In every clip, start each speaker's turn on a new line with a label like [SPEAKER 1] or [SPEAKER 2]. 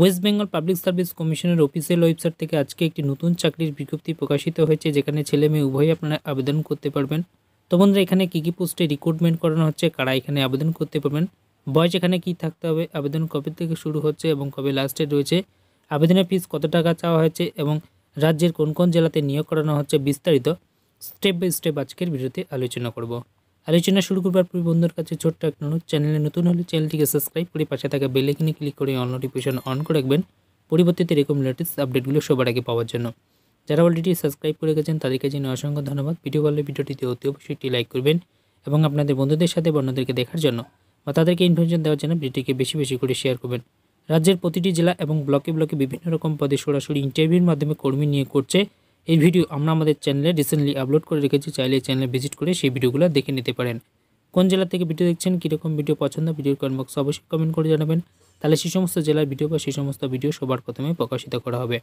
[SPEAKER 1] West Bengal public service কমিশনের official website থেকে আজকে একটি নতুন চাকরির বিজ্ঞপ্তি প্রকাশিত হয়েছে যেখানে ছেলে মেয়ে উভয়ই আপনারা আবেদন করতে পারবেন তো বন্ধুরা এখানে কী কী পোস্টে রিক্রুটমেন্ট করানো হচ্ছে কারা এখানে আবেদন করতে পারবেন বয়স এখানে কি থাকতে হবে আবেদন কবে থেকে শুরু হচ্ছে এবং কবে লাস্টে রয়েছে আবেদনের ফিস কত টাকা চাওয়া হয়েছে এবং রাজ্যের কোন কোন জেলাতে নিয়োগ করানো হচ্ছে বিস্তারিত স্টেপ বাই স্টেপ আজকের ভিডিওতে আলোচনা করব আলোচনা শুরু করবার পূর্বে বন্ধুর কাছে ছোট্ট একটা অনুরোধ চ্যানেলে নতুন হলে চ্যানেলটিকে সাবস্ক্রাইব করে পাশে থাকা বেলেকিনে ক্লিক করে অল নোটিফিকেশন অন করে রাখবেন পরিবর্তিত এরকম লেটেস্ট আপডেটগুলো সবার আগে পাওয়ার জন্য যারা অলরেডি সাবস্ক্রাইব করে গেছেন তাদেরকে জেনে অসংখ্য ধন্যবাদ ভিডিও ভালো ভিডিওটিতে অতি অবশ্যই একটি লাইক করবেন এবং আপনাদের বন্ধুদের সাথে বন্ধুদেরকে দেখার জন্য বা তাদেরকে ইনফরমেশন দেওয়ার জন্য ভিডিওটিকে বেশি বেশি করে শেয়ার করবেন রাজ্যের প্রতিটি জেলা এবং ব্লকে ব্লকে বিভিন্ন রকম পদে সরাসরি ইন্টারভিউর মাধ্যমে কর্মী নিয়ে করছে এই ভিডিও আমরা আমাদের চ্যানেলে রিসেন্টলি আপলোড করে রেখেছি চাইলে এই চ্যানেলে ভিজিট করে সেই ভিডিওগুলো দেখে নিতে পারেন কোন জেলা থেকে ভিডিও দেখছেন কীরকম ভিডিও পছন্দ ভিডিওর কমেন্ট বক্সে অবশ্যই কমেন্ট করে জানাবেন তাহলে সেই সমস্ত জেলার ভিডিও বা সেই সমস্ত ভিডিও সবার প্রথমে প্রকাশিত করা হবে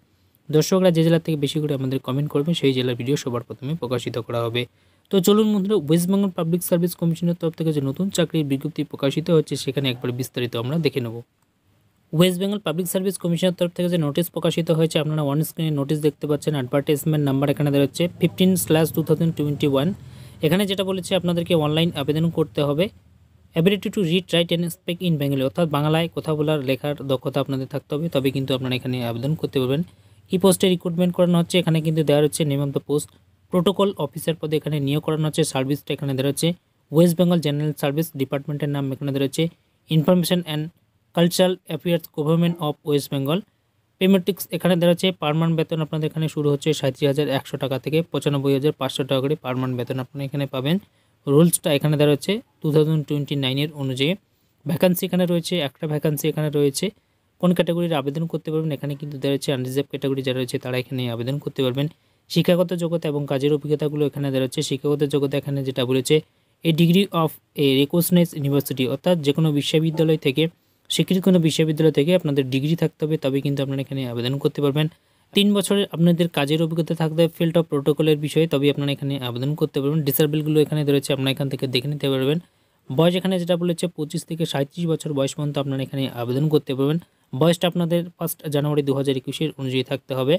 [SPEAKER 1] দর্শকরা যে জেলা থেকে বেশি করে আমাদের কমেন্ট করবেন সেই জেলার ভিডিও সবার প্রথমে প্রকাশিত করা হবে তো চলুন বন্ধুরা ওয়েস্ট বেঙ্গল পাবলিক সার্ভিস কমিশনের তরফ থেকে যে নতুন চাকরির বিজ্ঞপ্তি প্রকাশিত হচ্ছে সেখানে একবার বিস্তারিত আমরা দেখে নেব ওয়েস্ট বেঙ্গল পাবলিক সার্ভিস কমিশনের তরফ থেকে যে নোটিশ প্রকাশিত হয়েছে আপনারা অন স্ক্রিনে নোটিশ দেখতে পাচ্ছেন অ্যাডভার্টাইজমেন্ট নাম্বার এখানে দেওয়া হচ্ছে fifteen slash two thousand twenty one এখানে যেটা বলেছে আপনাদেরকে অনলাইন আবেদন করতে হবে ability to read write and speak in Bengali অর্থাৎ বাংলায় কথা বলার লেখার দক্ষতা আপনাদের থাকতে হবে তবে কিন্তু আপনারা এখানে আবেদন করতে পারবেন কী পোস্টে রিক্রুটমেন্ট করানো হচ্ছে এখানে কিন্তু দেওয়া হচ্ছে name of the post protocol officer পদে এখানে নিয়োগ করানো হচ্ছে সার্ভিসটা এখানে দেওয়া হচ্ছে ওয়েস্ট বেঙ্গল জেনারেল সার্ভিস ডিপার্টমেন্টের নাম এখানে দেওয়া হচ্ছে information and cultural affairs government of West Bengal pay matrix এখানে দেওয়া হচ্ছে পারমান্ট বেতন আপনাদের এখানে শুরু হচ্ছে সাঁত্রিশ হাজার একশো টাকা থেকে পঁচানব্বই হাজার পাঁচশো টাকা করে পারমান্ট বেতন আপনারা এখানে পাবেন রুলসটা এখানে দেওয়া হচ্ছে টু থাউজেন্ড টোয়েন্টি নাইনের অনুযায়ী ভ্যাকান্সি এখানে রয়েছে একটা ভ্যাকান্সি এখানে রয়েছে কোন ক্যাটাগরির আবেদন করতে পারবেন এখানে কিন্তু দেওয়া হচ্ছে আনরিজার্ভ ক্যাটাগরি যারা রয়েছে তারা এখানে আবেদন করতে পারবেন শিক্ষাগত যোগ্যতা এবং কাজের অভিজ্ঞতাগুলো এখানে দেওয়া হচ্ছে শিক্ষাগত যোগ্যতা এখানে যেটা বলেছে a degree of a recognised university অর্থাৎ যে কোনো বিশ্ববিদ্যালয় থেকে স্বীকৃত কোনো বিশ্ববিদ্যালয় থেকে আপনাদের ডিগ্রি থাকতে হবে তবে কিন্তু আপনারা এখানে আবেদন করতে পারবেন তিন বছরের আপনাদের কাজের অভিজ্ঞতা থাকতে হবে ফিল্ড অফ প্রোটোকলের বিষয়ে তবে আপনারা এখানে আবেদন করতে পারবেন ডিসারবেলগুলো এখানে রয়েছে আপনারা এখান থেকে দেখে নিতে পারবেন বয়স এখানে যেটা বলেছে পঁচিশ থেকে সাঁত্রিশ বছর বয়স পর্যন্ত আপনারা এখানে আবেদন করতে পারবেন বয়সটা আপনাদের ফার্স্ট জানুয়ারি দু হাজার একুশের অনুযায়ী থাকতে হবে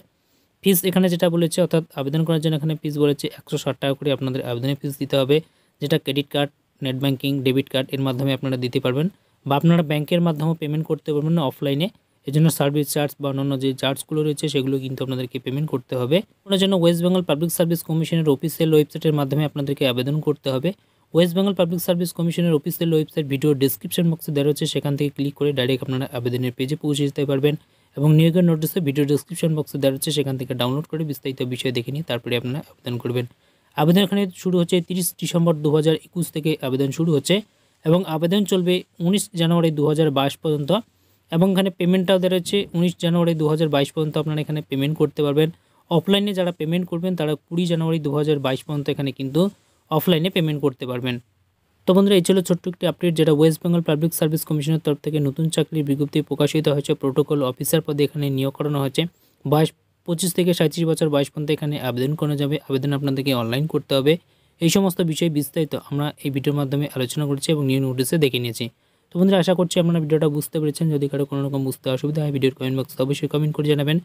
[SPEAKER 1] ফিস এখানে যেটা বলেছে অর্থাৎ আবেদন করার জন্য এখানে ফিস বলেছে একশো ষাট টাকা করে আপনাদের আবেদনের ফিস দিতে হবে যেটা credit card net banking debit card এর মাধ্যমে আপনারা দিতে পারবেন বা আপনারা ব্যাংকের মাধ্যমে পেমেন্ট করতে পারবেন না অফলাইনে এই জন্য সার্ভিস চার্জ বা অন্যান্য যে চার্জগুলো রয়েছে সেগুলো কিন্তু আপনাদেরকে পেমেন্ট করতে হবে ওনার জন্য ওয়েস্ট বেঙ্গল পাবলিক সার্ভিস কমিশনের অফিসিয়াল ওয়েবসাইটের মাধ্যমে আপনাদেরকে আবেদন করতে হবে ওয়েস্ট বেঙ্গল পাবলিক সার্ভিস কমিশনের অফিসিয়াল ওয়েবসাইট ভিডিও ডিসক্রিপশন বক্সে দেওয়া রয়েছে সেখান থেকে ক্লিক করে ডাইরেক্ট আপনারা আবেদনের পেজে পৌঁছে যেতে পারবেন এবং নিয়োগের নোটিসে ভিডিও ডিসক্রিপশন বক্সে দেওয়া রয়েছে সেখান থেকে ডাউনলোড করে বিস্তারিত বিষয় দেখে নিয়ে তারপরে আপনারা আবেদন করবেন আবেদন এখানে শুরু হচ্ছে তিরিশ ডিসেম্বর দু থেকে আবেদন শুরু হচ্ছে এবং আবেদন চলবে উনিশ জানুয়ারি দু পর্যন্ত এবং এখানে পেমেন্টটাও দেওয়া রয়েছে উনিশ জানুয়ারি দু পর্যন্ত আপনারা এখানে পেমেন্ট করতে পারবেন অফলাইনে যারা পেমেন্ট করবেন তারা কুড়ি জানুয়ারি দু পর্যন্ত এখানে কিন্তু অফলাইনে পেমেন্ট করতে পারবেন তো বন্ধুরা এই ছিল ছোট্ট একটি আপডেট যেটা ওয়েস্ট বেঙ্গল পাবলিক সার্ভিস কমিশনের তরফ থেকে নতুন চাকরির বিজ্ঞপ্তি প্রকাশিত হয়েছে প্রোটোকল অফিসার পদে এখানে নিয়োগ করানো হয়েছে বাইশ পঁচিশ থেকে সাঁত্রিশ বছর বয়স পর্যন্ত এখানে আবেদন করা যাবে আবেদন আপনাদেরকে অনলাইন করতে হবে এই সমস্ত বিষয়ে বিস্তারিত আমরা এই ভিডিওর মাধ্যমে আলোচনা করেছি এবং নিউ নোটিসে দেখে নিয়েছি তো বন্ধুরা আশা করছি আপনারা ভিডিওটা বুঝতে পেরেছেন যদি কারো কোনো রকম বুঝতে অসুবিধা হয় ভিডিওর কমেন্ট বক্সে অবশ্যই কমেন্ট করে জানাবেন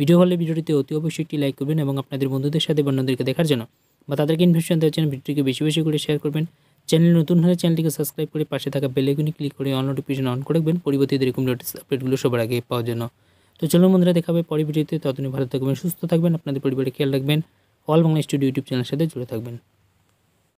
[SPEAKER 1] ভিডিও হলে ভিডিওটিতে অতি অবশ্যই একটি লাইক করবেন এবং আপনাদের বন্ধুদের সাথে বন্ধুদেরকে দেখার জন্য বা তাদেরকে ইনভেস্টন দেওয়ার জন্য ভিডিওটিকে বেশি বেশি করে শেয়ার করবেন চ্যানেল নতুন হলে চ্যানেলটিকে সাবস্ক্রাইব করে পাশে থাকা বেলেগুনি ক্লিক করে অন নোটিফিকেশন অন করে রাখবেন পরিবর্তিত এরকম নোটিস আপডেটগুলো সবার আগে পাওয়ার জন্য তো চলুন বন্ধুরা দেখাবে পরের ভিডিওতে ততদিন ভালো থাকবেন সুস্থ থাকবেন আপনাদের পরিবারে খেয়াল রাখবেন অল বাংলা স্টুডিও ইউটিউব চ্যানেলের সাথে জুড়ে থাকবেন